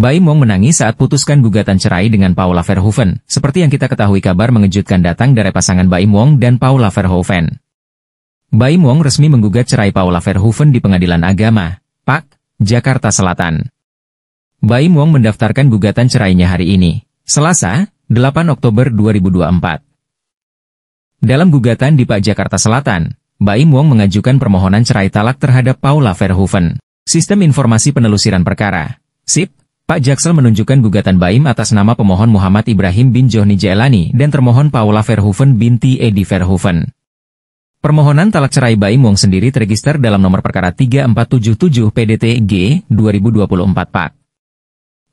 Wong menangis saat putuskan gugatan cerai dengan Paula Verhoeven. Seperti yang kita ketahui kabar mengejutkan datang dari pasangan Wong dan Paula Verhoeven. Wong resmi menggugat cerai Paula Verhoeven di Pengadilan Agama, Pak, Jakarta Selatan. Wong mendaftarkan gugatan cerainya hari ini, Selasa, 8 Oktober 2024. Dalam gugatan di Pak Jakarta Selatan, Wong mengajukan permohonan cerai talak terhadap Paula Verhoeven. Sistem Informasi Penelusiran Perkara, SIP, Pak Jaksel menunjukkan gugatan Baim atas nama pemohon Muhammad Ibrahim bin Johnny Jelani dan termohon Paula Verhoeven binti Edi Verhoeven. Permohonan talak cerai Baim Wong sendiri terregister dalam nomor perkara 3477 PDTG 2024 Pak.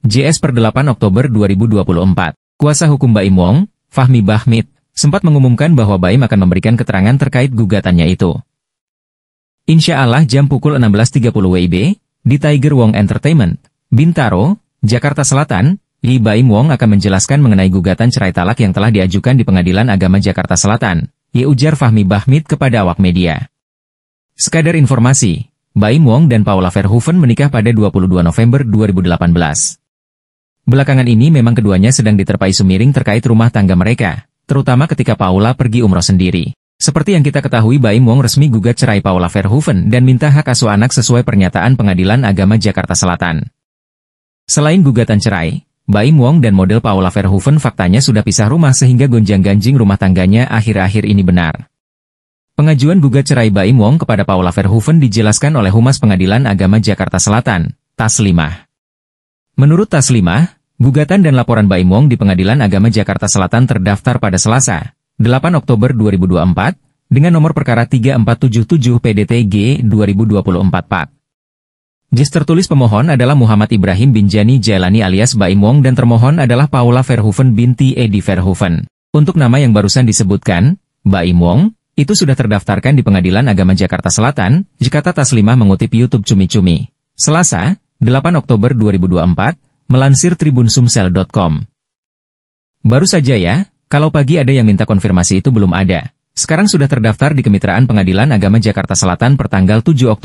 JS per 8 Oktober 2024. Kuasa hukum Baim Wong, Fahmi Bahmid, sempat mengumumkan bahwa Baim akan memberikan keterangan terkait gugatannya itu. Insya Allah jam pukul 16.30 WIB, di Tiger Wong Entertainment, Bintaro, Jakarta Selatan, Li Baim Wong akan menjelaskan mengenai gugatan cerai talak yang telah diajukan di Pengadilan Agama Jakarta Selatan, Ia ujar Fahmi Bahmid kepada awak media. Sekadar informasi, Baim Wong dan Paula Verhoeven menikah pada 22 November 2018. Belakangan ini memang keduanya sedang diterpa isu miring terkait rumah tangga mereka, terutama ketika Paula pergi umroh sendiri. Seperti yang kita ketahui Baim Wong resmi gugat cerai Paula Verhoeven dan minta hak asuh anak sesuai pernyataan Pengadilan Agama Jakarta Selatan. Selain gugatan cerai, Baim Wong dan model Paula Verhoeven faktanya sudah pisah rumah sehingga gonjang-ganjing rumah tangganya akhir-akhir ini benar. Pengajuan gugat cerai Baim Wong kepada Paula Verhoeven dijelaskan oleh Humas Pengadilan Agama Jakarta Selatan, Taslimah. Menurut Taslimah, gugatan dan laporan Baim Wong di Pengadilan Agama Jakarta Selatan terdaftar pada Selasa, 8 Oktober 2024, dengan nomor perkara 3477 PDTG 2024 Pak. Jis tertulis pemohon adalah Muhammad Ibrahim bin Jani Jailani alias Baim Wong dan termohon adalah Paula Verhoeven binti Edi Verhoeven. Untuk nama yang barusan disebutkan, Baim Wong, itu sudah terdaftarkan di Pengadilan Agama Jakarta Selatan, Jakarta Taslimah mengutip YouTube Cumi-Cumi. Selasa, 8 Oktober 2024, melansir tribunsumsel.com. Baru saja ya, kalau pagi ada yang minta konfirmasi itu belum ada. Sekarang sudah terdaftar di Kemitraan Pengadilan Agama Jakarta Selatan pertanggal 7 Oktober.